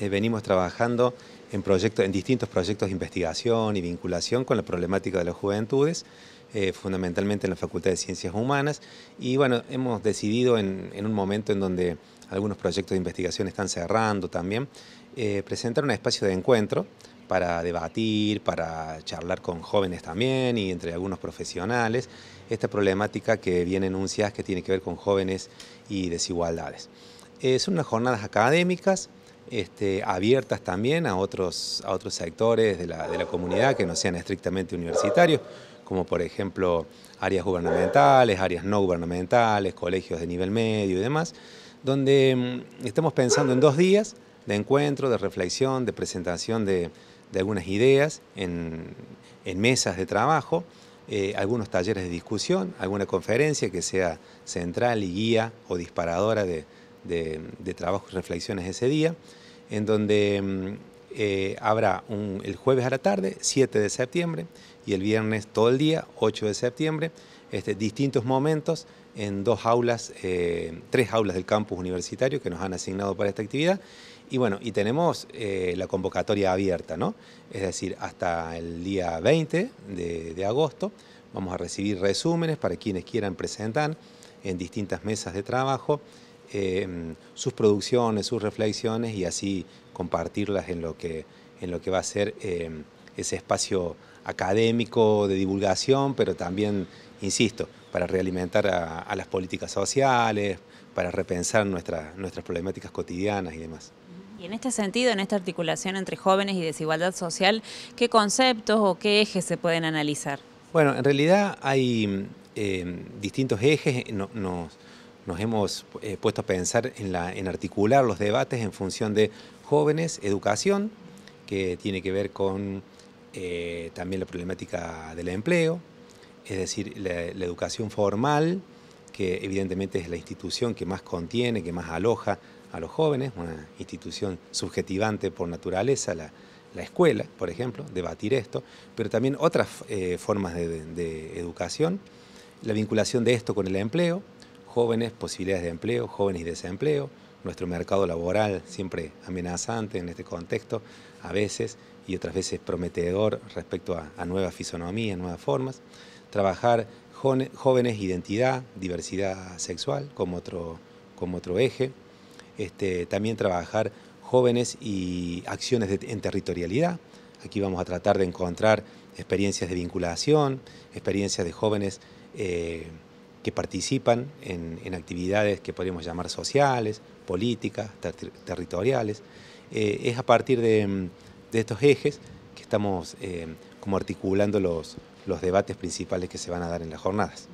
Eh, venimos trabajando en, proyectos, en distintos proyectos de investigación y vinculación con la problemática de las juventudes, eh, fundamentalmente en la Facultad de Ciencias Humanas, y bueno, hemos decidido en, un momento en donde algunos proyectos de investigación están cerrando también, eh, presentar un espacio de encuentro para debatir, para charlar con jóvenes también y entre algunos profesionales, esta problemática que viene enuncias que tiene que ver con jóvenes y desigualdades. son unas jornadas académicas, este, abiertas también a otros, a otros sectores de la, comunidad que no sean estrictamente universitarios, como por ejemplo áreas gubernamentales, áreas no gubernamentales, colegios de nivel medio y demás, donde mm, estamos pensando en dos días de encuentro, de reflexión, de presentación de, algunas ideas en, mesas de trabajo, eh, algunos talleres de discusión, alguna conferencia que sea central y guía o disparadora de, de, de trabajos y reflexiones ese día en donde mm, eh, habrá el jueves a la tarde, 7 de septiembre, y el viernes todo el día, 8 de septiembre, este, distintos momentos en dos aulas, eh, tres aulas del campus universitario que nos han asignado para esta actividad. Y bueno, y tenemos eh, la convocatoria abierta, ¿no? Es decir, hasta el día 20 de agosto vamos a recibir resúmenes para quienes quieran presentar en distintas mesas de trabajo Em, sus producciones, sus reflexiones y así compartirlas en lo que, en lo que va a ser em, ese espacio académico de divulgación, pero también, insisto, para realimentar a, las políticas sociales, para repensar nuestras problemáticas cotidianas y demás. Y en este sentido, en esta articulación entre jóvenes y desigualdad social, ¿qué conceptos o qué ejes se pueden analizar? Bueno, en realidad hay em, distintos ejes, no, nos, nos hemos eh, puesto a pensar en, articular los debates en función de jóvenes, educación, que tiene que ver con eh, también la problemática del empleo, es decir, la, educación formal, que evidentemente es la institución que más contiene, que más aloja a los jóvenes, una institución subjetivante por naturaleza, la, escuela, por ejemplo, debatir esto, pero también otras eh, formas de, educación, la vinculación de esto con el empleo, jóvenes, posibilidades de empleo, jóvenes y desempleo, nuestro mercado laboral siempre amenazante en este contexto, a veces y otras veces prometedor respecto a, nuevas fisonomías, nuevas formas, trabajar jóvenes, identidad, diversidad sexual como otro, como otro eje, este, también trabajar jóvenes y acciones en territorialidad, aquí vamos a tratar de encontrar experiencias de vinculación, experiencias de jóvenes eh, que participan en, actividades que podríamos llamar sociales, políticas, territoriales. Eh, es a partir mm, de, estos ejes que estamos eh, como articulando los, los debates principales que se van a dar en las jornadas.